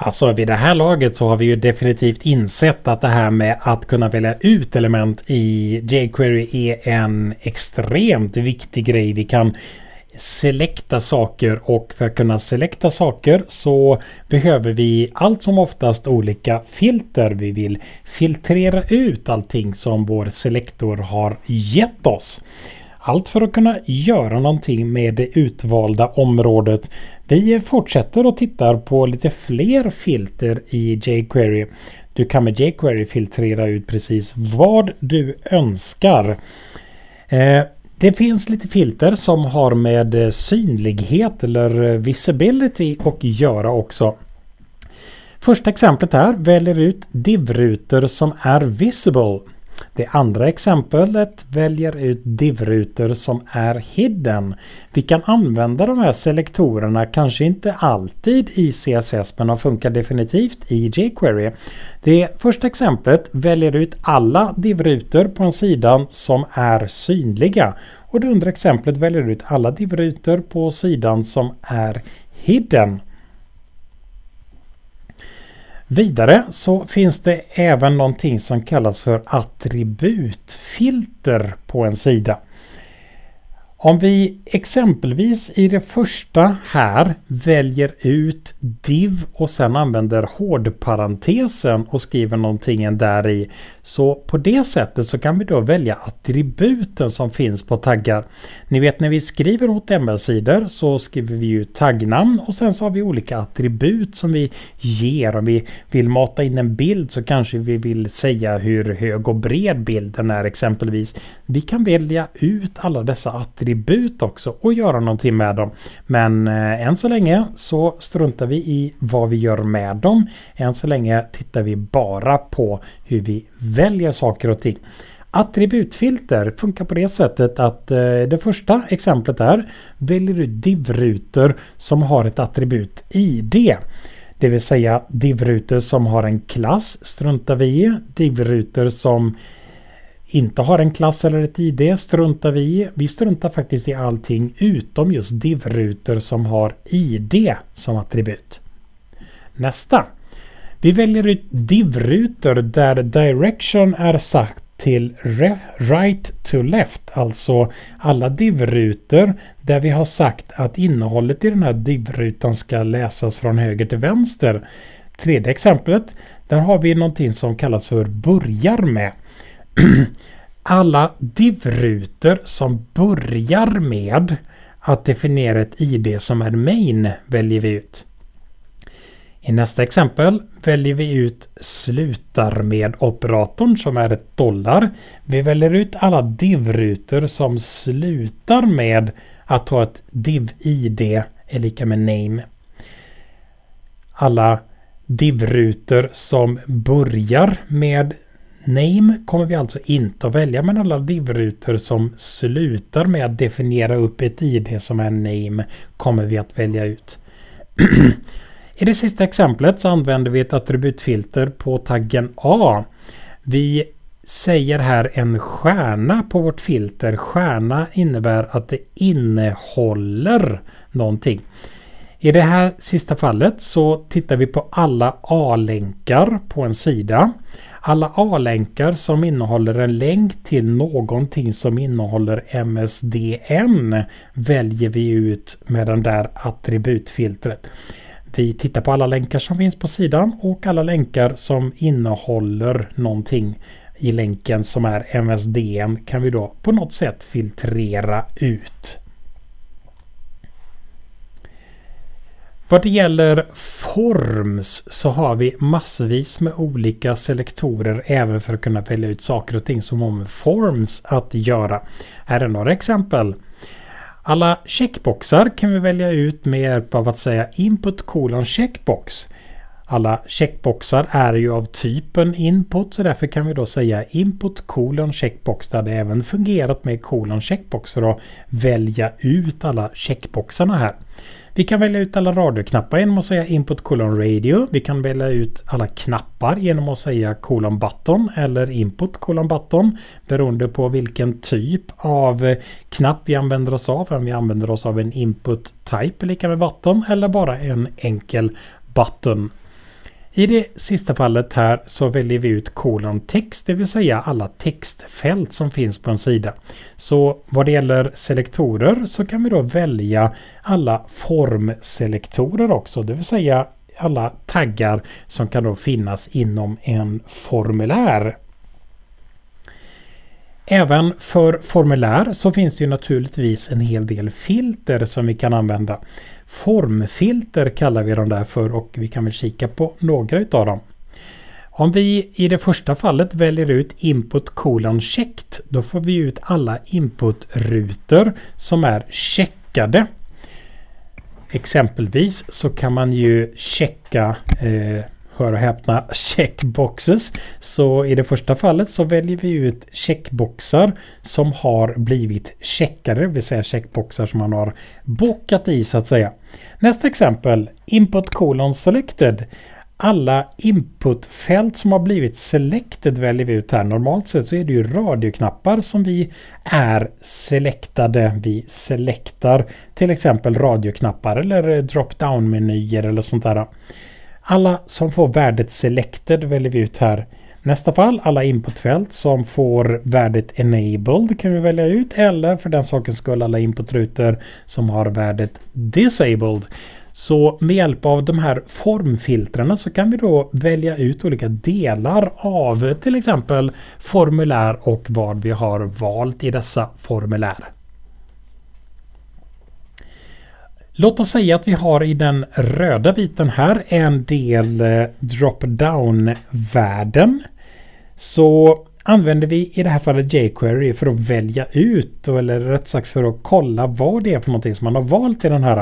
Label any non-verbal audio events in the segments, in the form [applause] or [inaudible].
Alltså vid det här laget så har vi ju definitivt insett att det här med att kunna välja ut element i jQuery är en extremt viktig grej. Vi kan selekta saker och för att kunna selekta saker så behöver vi allt som oftast olika filter. Vi vill filtrera ut allting som vår selektor har gett oss. Allt för att kunna göra någonting med det utvalda området vi fortsätter och tittar på lite fler filter i jQuery. Du kan med jQuery filtrera ut precis vad du önskar. Eh, det finns lite filter som har med eh, synlighet eller eh, visibility att göra också. Första exemplet här väljer ut div-rutor som är visible. Det andra exemplet väljer ut div-rutor som är hidden. Vi kan använda de här selektorerna, kanske inte alltid i CSS men de funkar definitivt i jQuery. Det första exemplet väljer ut alla div-rutor på en sida som är synliga och det andra exemplet väljer ut alla div-rutor på sidan som är hidden. Vidare så finns det även någonting som kallas för attributfilter på en sida. Om vi exempelvis i det första här väljer ut div och sen använder hårdparentesen och skriver någonting där i. Så på det sättet så kan vi då välja attributen som finns på taggar. Ni vet när vi skriver HTML-sidor så skriver vi ju taggnamn och sen så har vi olika attribut som vi ger. Om vi vill mata in en bild så kanske vi vill säga hur hög och bred bilden är exempelvis. Vi kan välja ut alla dessa attribut attribut också och göra någonting med dem. Men eh, än så länge så struntar vi i vad vi gör med dem. Än så länge tittar vi bara på hur vi väljer saker och ting. Attributfilter funkar på det sättet att eh, det första exemplet är väljer du divrutor som har ett attribut ID. Det vill säga divrutor som har en klass struntar vi i. Divrutor som inte har en klass eller ett ID struntar vi i. Vi struntar faktiskt i allting utom just div-rutor som har ID som attribut. Nästa. Vi väljer ut div-rutor där direction är sagt till right to left, alltså alla div-rutor där vi har sagt att innehållet i den här div-rutan ska läsas från höger till vänster. Tredje exemplet, där har vi någonting som kallas för börjar med. [clears throat] alla div-rutor som börjar med att definiera ett ID som är main väljer vi ut. I nästa exempel väljer vi ut slutar med-operatorn som är ett dollar. Vi väljer ut alla div-rutor som slutar med att ha ett div-id är lika med name. Alla div-rutor som börjar med name kommer vi alltså inte att välja men alla div-rutor som slutar med att definiera upp ett id som är name kommer vi att välja ut. [clears throat] I det sista exemplet så använder vi ett attributfilter på taggen A. Vi säger här en stjärna på vårt filter. Stjärna innebär att det innehåller någonting. I det här sista fallet så tittar vi på alla A-länkar på en sida. Alla A-länkar som innehåller en länk till någonting som innehåller MSDN väljer vi ut med den där attributfiltret. Vi tittar på alla länkar som finns på sidan och alla länkar som innehåller någonting i länken som är MSDN kan vi då på något sätt filtrera ut. Vad det gäller forms så har vi massvis med olika selektorer även för att kunna välja ut saker och ting som har med forms att göra. Här är några exempel. Alla checkboxar kan vi välja ut med hjälp av att säga input colon checkbox. Alla checkboxar är ju av typen input så därför kan vi då säga input colon checkbox där det även fungerat med colon checkbox för att välja ut alla checkboxarna här. Vi kan välja ut alla radioknappar genom att säga input colon radio. Vi kan välja ut alla knappar genom att säga colon button eller input colon button beroende på vilken typ av knapp vi använder oss av. Om vi använder oss av en input type lika med button eller bara en enkel button i det sista fallet här så väljer vi ut kolon text, det vill säga alla textfält som finns på en sida. Så vad det gäller selektorer så kan vi då välja alla formselektorer också, det vill säga alla taggar som kan då finnas inom en formulär. Även för formulär så finns det ju naturligtvis en hel del filter som vi kan använda. Formfilter kallar vi dem där för och vi kan väl kika på några utav dem. Om vi i det första fallet väljer ut input colon checked då får vi ut alla inputrutor som är checkade. Exempelvis så kan man ju checka eh, hör och häpna, checkboxes. Så i det första fallet så väljer vi ut checkboxar som har blivit checkade, det vill säga checkboxar som man har bockat i så att säga. Nästa exempel, input colon selected. Alla inputfält som har blivit selected väljer vi ut här. Normalt sett så är det ju radioknappar som vi är selectade. Vi selectar till exempel radioknappar eller drop down menyer eller sånt där. Alla som får värdet Selected väljer vi ut här. Nästa fall, alla inputfält som får värdet Enabled kan vi välja ut. Eller för den sakens skull alla inputrutor som har värdet Disabled. Så med hjälp av de här formfiltrarna så kan vi då välja ut olika delar av till exempel formulär och vad vi har valt i dessa formulär. Låt oss säga att vi har i den röda biten här en del eh, drop-down-värden. Så använder vi i det här fallet jQuery för att välja ut, eller rätt sagt för att kolla vad det är för någonting som man har valt i den här.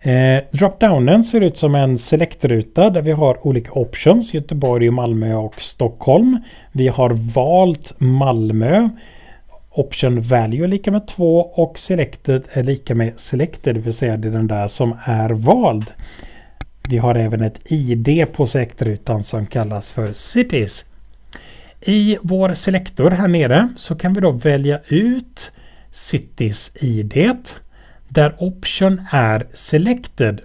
Eh, Dropdownen ser ut som en selektruta där vi har olika options, Göteborg, Malmö och Stockholm. Vi har valt Malmö. Option value är lika med 2 och selected är lika med selected, det vill säga det är den där som är vald. Vi har även ett ID på selectrutan som kallas för cities. I vår selektor här nere så kan vi då välja ut cities ID där option är selected.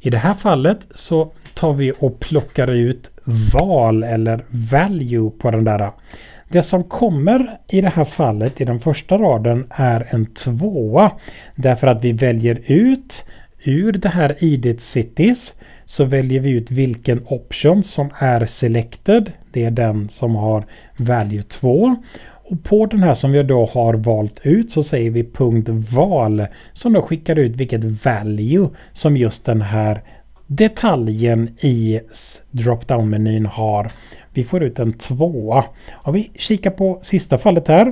I det här fallet så tar vi och plockar ut val eller value på den där. Det som kommer i det här fallet i den första raden är en tvåa därför att vi väljer ut ur det här idit cities så väljer vi ut vilken option som är selected. Det är den som har value 2. Och på den här som vi då har valt ut så säger vi punkt val som då skickar ut vilket value som just den här detaljen i drop-down-menyn har. Vi får ut en tvåa. Om vi kikar på sista fallet här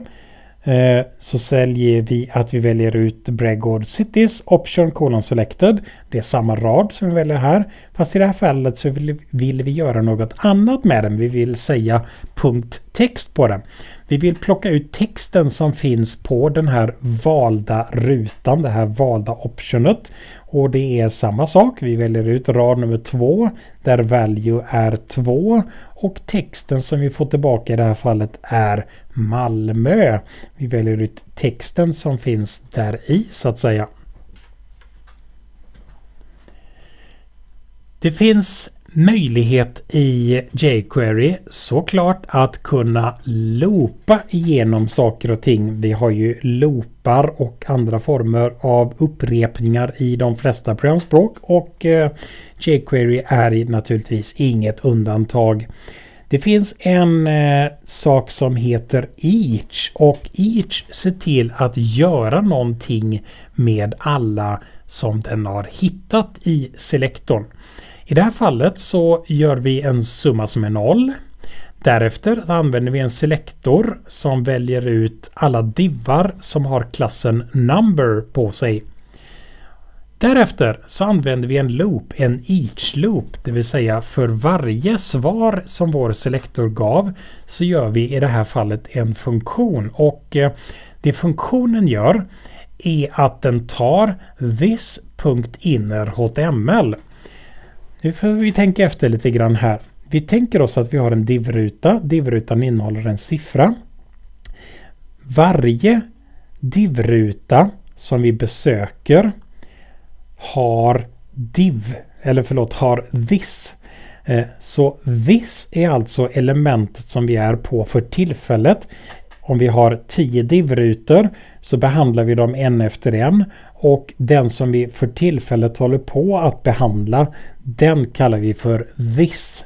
eh, så säljer vi att vi väljer ut Bregord Cities Option colon Selected. Det är samma rad som vi väljer här. Fast i det här fallet så vill, vi göra något annat med den. Vi vill säga punkt text på den. Vi vill plocka ut texten som finns på den här valda rutan, det här valda optionet. Och det är samma sak. Vi väljer ut rad nummer 2 där value är 2 och texten som vi får tillbaka i det här fallet är Malmö. Vi väljer ut texten som finns där i så att säga. Det finns möjlighet i jQuery såklart att kunna loopa igenom saker och ting. Vi har ju loopar och andra former av upprepningar i de flesta programspråk och eh, jQuery är naturligtvis inget undantag. Det finns en eh, sak som heter each och each ser till att göra någonting med alla som den har hittat i selektorn. I det här fallet så gör vi en summa som är noll. Därefter använder vi en selektor som väljer ut alla divar som har klassen number på sig. Därefter så använder vi en loop, en each loop, det vill säga för varje svar som vår selektor gav så gör vi i det här fallet en funktion och eh, det funktionen gör är att den tar this.inner.html nu får vi tänka efter lite grann här. Vi tänker oss att vi har en divruta. Divrutan innehåller en siffra. Varje divruta som vi besöker har div, eller förlåt, har this. Eh, så this är alltså elementet som vi är på för tillfället. Om vi har 10 rutor så behandlar vi dem en efter en och den som vi för tillfället håller på att behandla den kallar vi för this.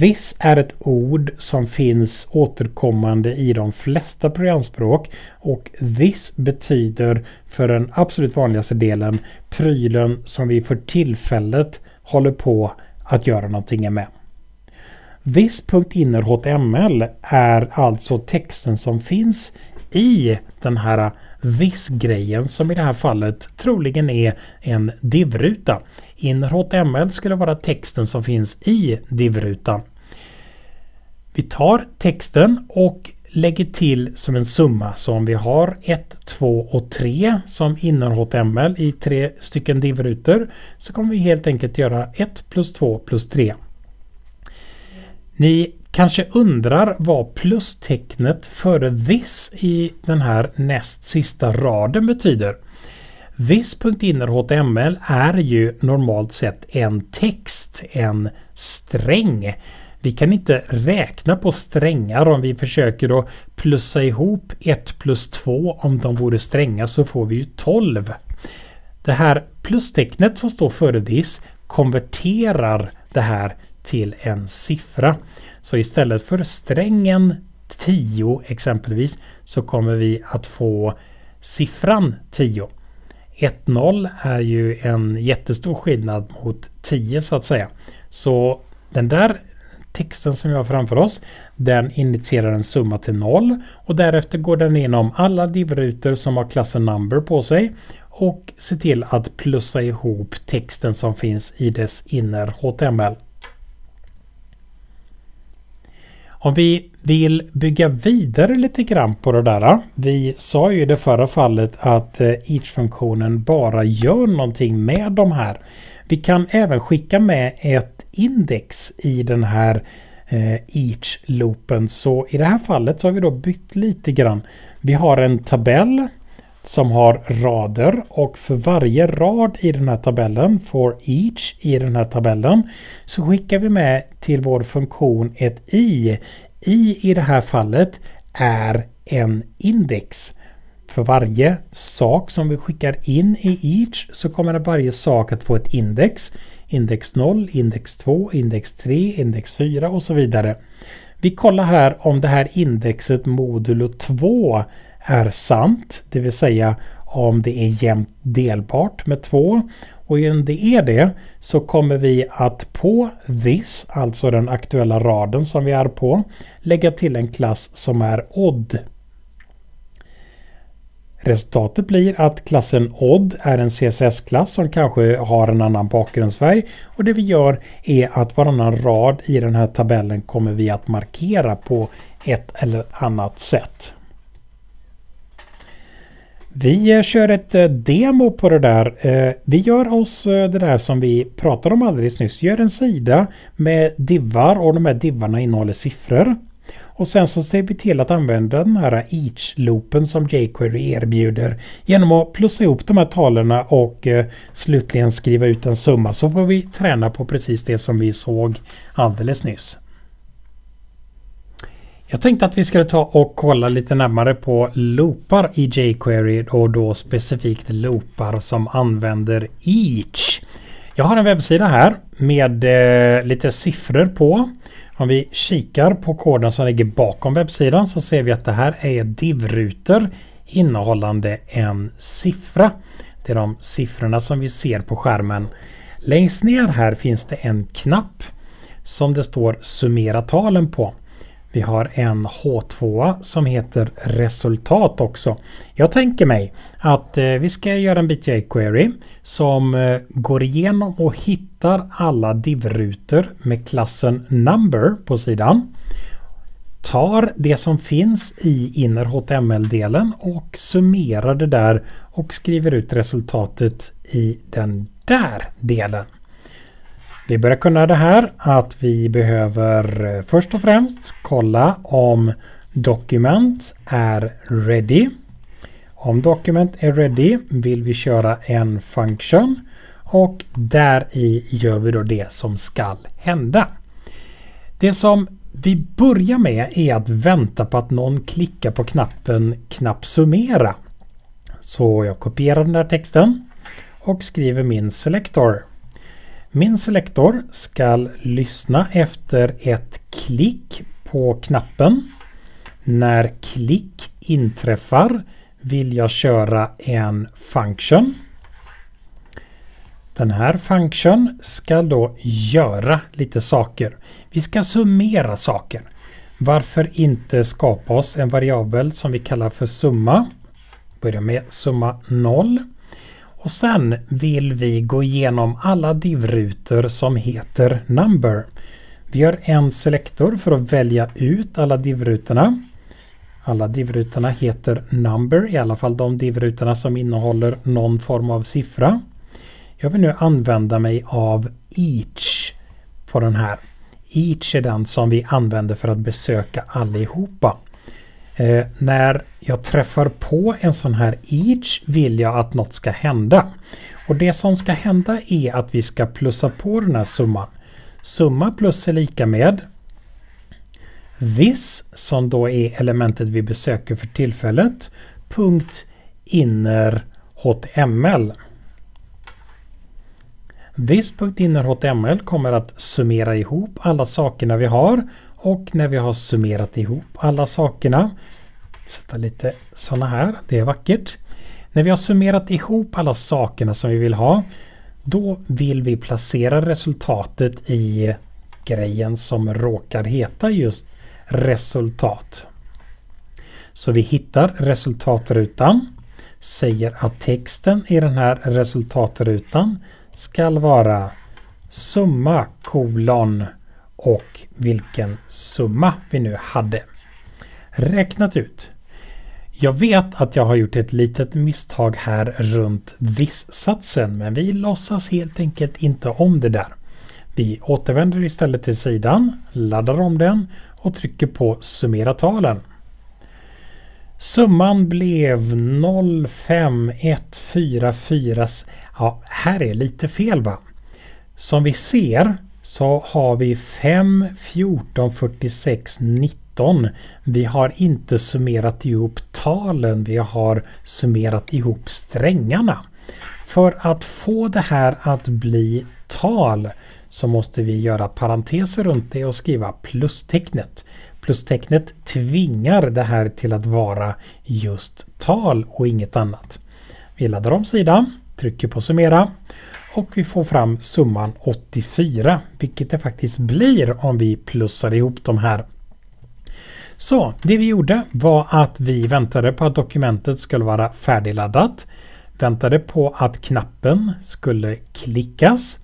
This är ett ord som finns återkommande i de flesta programspråk och this betyder för den absolut vanligaste delen prylen som vi för tillfället håller på att göra någonting med vis.inner.html är alltså texten som finns i den här vis-grejen som i det här fallet troligen är en divruta. Inner.html skulle vara texten som finns i divrutan. Vi tar texten och lägger till som en summa. Så om vi har 1, 2 och 3 som inner.html i tre stycken divrutor så kommer vi helt enkelt göra 1 plus 2 plus 3. Ni kanske undrar vad plustecknet före this i den här näst sista raden betyder. This.inner.html är ju normalt sett en text, en sträng. Vi kan inte räkna på strängar om vi försöker att plussa ihop 1 plus 2 om de vore strängar så får vi ju 12. Det här plustecknet som står före this konverterar det här till en siffra. Så istället för strängen 10 exempelvis så kommer vi att få siffran 10. 1-0 är ju en jättestor skillnad mot 10 så att säga. Så den där texten som vi har framför oss den initierar en summa till 0 och därefter går den igenom alla divrutor som har klassen number på sig och ser till att plussa ihop texten som finns i dess inner HTML. Om vi vill bygga vidare lite grann på det där. Vi sa ju i det förra fallet att each-funktionen eh, bara gör någonting med de här. Vi kan även skicka med ett index i den här each-loopen. Eh, så i det här fallet så har vi då bytt lite grann. Vi har en tabell som har rader och för varje rad i den här tabellen, for each i den här tabellen, så skickar vi med till vår funktion ett i. I i det här fallet är en index. För varje sak som vi skickar in i each så kommer varje sak att få ett index. Index 0, index 2, index 3, index 4 och så vidare. Vi kollar här om det här indexet modulo 2 är sant, det vill säga om det är jämnt delbart med 2. Och om det är det så kommer vi att på this, alltså den aktuella raden som vi är på, lägga till en klass som är odd. Resultatet blir att klassen ODD är en CSS-klass som kanske har en annan bakgrundsfärg och det vi gör är att varannan rad i den här tabellen kommer vi att markera på ett eller annat sätt. Vi kör ett eh, demo på det där. Eh, vi gör oss eh, det där som vi pratade om alldeles nyss. Gör en sida med divar och de här divarna innehåller siffror. Och sen så ser vi till att använda den här each-loopen som jQuery erbjuder genom att plussa ihop de här talen och eh, slutligen skriva ut en summa så får vi träna på precis det som vi såg alldeles nyss. Jag tänkte att vi skulle ta och kolla lite närmare på loopar i jQuery och då specifikt loopar som använder each. Jag har en webbsida här med eh, lite siffror på. Om vi kikar på koden som ligger bakom webbsidan så ser vi att det här är div-rutor innehållande en siffra. Det är de siffrorna som vi ser på skärmen. Längst ner här finns det en knapp som det står summera talen på. Vi har en H2 som heter resultat också. Jag tänker mig att eh, vi ska göra en BTA query som eh, går igenom och hittar alla divrutor med klassen number på sidan tar det som finns i inner HTML-delen och summerar det där och skriver ut resultatet i den där delen. Vi börjar kunna det här att vi behöver eh, först och främst kolla om dokument är ready. Om dokument är ready vill vi köra en function och där i gör vi då det som skall hända. Det som vi börjar med är att vänta på att någon klickar på knappen knapp summera. Så jag kopierar den här texten och skriver min selector. Min selektor ska lyssna efter ett klick på knappen. När klick inträffar vill jag köra en function. Den här function ska då göra lite saker. Vi ska summera saker. Varför inte skapa oss en variabel som vi kallar för summa? Börja med summa 0. Och sen vill vi gå igenom alla divrutor som heter number. Vi har en selektor för att välja ut alla divrutorna. Alla divrutorna heter number, i alla fall de divrutorna som innehåller någon form av siffra. Jag vill nu använda mig av each på den här. Each är den som vi använder för att besöka allihopa. Eh, när jag träffar på en sån här each vill jag att något ska hända. Och det som ska hända är att vi ska plussa på den här summan. Summa plus är lika med this som då är elementet vi besöker för tillfället punkt inner HTML. This.innerHTML kommer att summera ihop alla sakerna vi har och när vi har summerat ihop alla sakerna, sätta lite sådana här, det är vackert. När vi har summerat ihop alla sakerna som vi vill ha, då vill vi placera resultatet i grejen som råkar heta just resultat. Så vi hittar resultatrutan, säger att texten i den här resultatrutan ska vara summa kolon och vilken summa vi nu hade räknat ut. Jag vet att jag har gjort ett litet misstag här runt viss satsen men vi låtsas helt enkelt inte om det där. Vi återvänder istället till sidan, laddar om den och trycker på summera talen. Summan blev 05144. Ja, här är lite fel va? Som vi ser så har vi 5, 14, 46, 19. Vi har inte summerat ihop talen, vi har summerat ihop strängarna. För att få det här att bli tal så måste vi göra parenteser runt det och skriva plustecknet. Plustecknet tvingar det här till att vara just tal och inget annat. Vi laddar om sidan, trycker på summera och vi får fram summan 84, vilket det faktiskt blir om vi plussar ihop de här. Så det vi gjorde var att vi väntade på att dokumentet skulle vara färdigladdat, väntade på att knappen skulle klickas.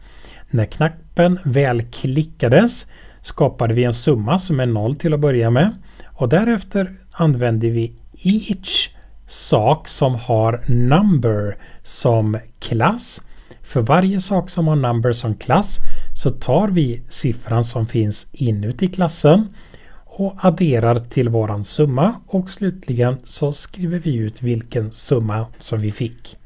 När knappen väl klickades skapade vi en summa som är noll till att börja med och därefter använde vi each sak som har number som klass för varje sak som har number som klass så tar vi siffran som finns inuti klassen och adderar till våran summa och slutligen så skriver vi ut vilken summa som vi fick.